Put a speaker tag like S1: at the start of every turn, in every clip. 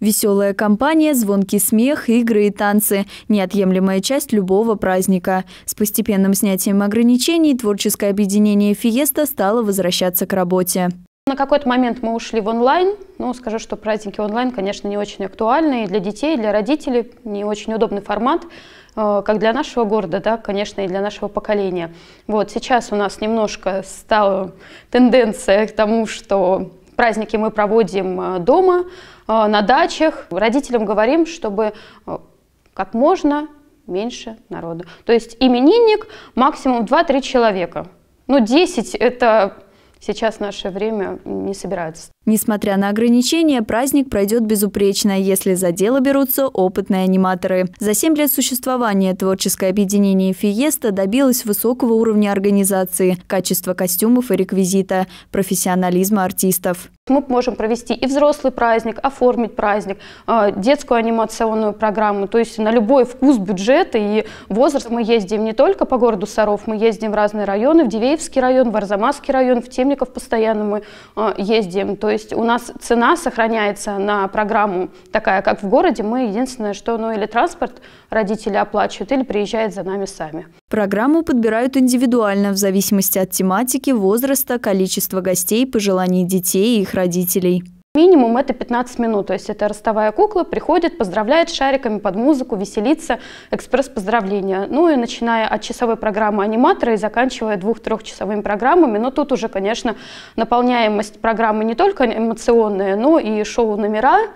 S1: Веселая компания, звонкий смех, игры и танцы – неотъемлемая часть любого праздника. С постепенным снятием ограничений творческое объединение «Фиеста» стало возвращаться к работе. На какой-то момент мы ушли в онлайн. Ну, скажу, что праздники онлайн, конечно,
S2: не очень актуальны и для детей, и для родителей. Не очень удобный формат, э, как для нашего города, да, конечно, и для нашего поколения. Вот сейчас у нас немножко стала тенденция к тому, что Праздники мы проводим э, дома, э, на дачах. Родителям говорим, чтобы э, как можно меньше народу. То есть именинник максимум 2-3 человека. Ну, 10 это сейчас наше время не собирается.
S1: Несмотря на ограничения, праздник пройдет безупречно, если за дело берутся опытные аниматоры. За 7 лет существования творческое объединение «Фиеста» добилось высокого уровня организации, качества костюмов и реквизита, профессионализма артистов. Мы можем провести и взрослый праздник, оформить праздник,
S2: а, детскую анимационную программу, то есть на любой вкус, бюджета и возраст. Мы ездим не только по городу Саров, мы ездим в разные районы, в Дивеевский район, в Арзамасский район, в Темников постоянно мы а, ездим. То есть есть у нас цена сохраняется на программу такая, как в городе. Мы единственное, что ну или транспорт родители оплачивают, или приезжают за нами сами.
S1: Программу подбирают индивидуально в зависимости от тематики, возраста, количества гостей, пожеланий детей и их родителей. Минимум это 15 минут, то есть это
S2: ростовая кукла приходит, поздравляет шариками под музыку, веселится, экспресс-поздравления. Ну и начиная от часовой программы аниматора и заканчивая двух-трехчасовыми программами, но тут уже, конечно, наполняемость программы не только эмоционная, но и шоу-номера,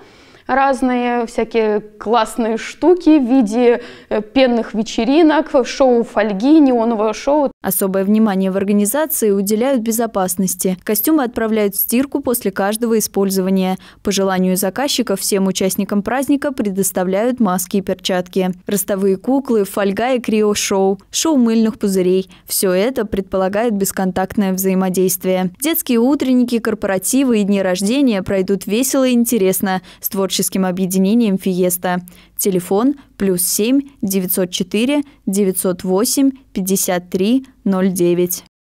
S2: разные всякие классные штуки в виде э, пенных вечеринок,
S1: шоу фольги, неонового шоу. Особое внимание в организации уделяют безопасности. Костюмы отправляют в стирку после каждого использования. По желанию заказчиков всем участникам праздника предоставляют маски и перчатки. Ростовые куклы, фольга и крио-шоу, шоу мыльных пузырей – все это предполагает бесконтактное взаимодействие. Детские утренники, корпоративы и дни рождения пройдут весело и интересно с творческим объединением «Фиеста». Телефон плюс 7 904 908 53 09.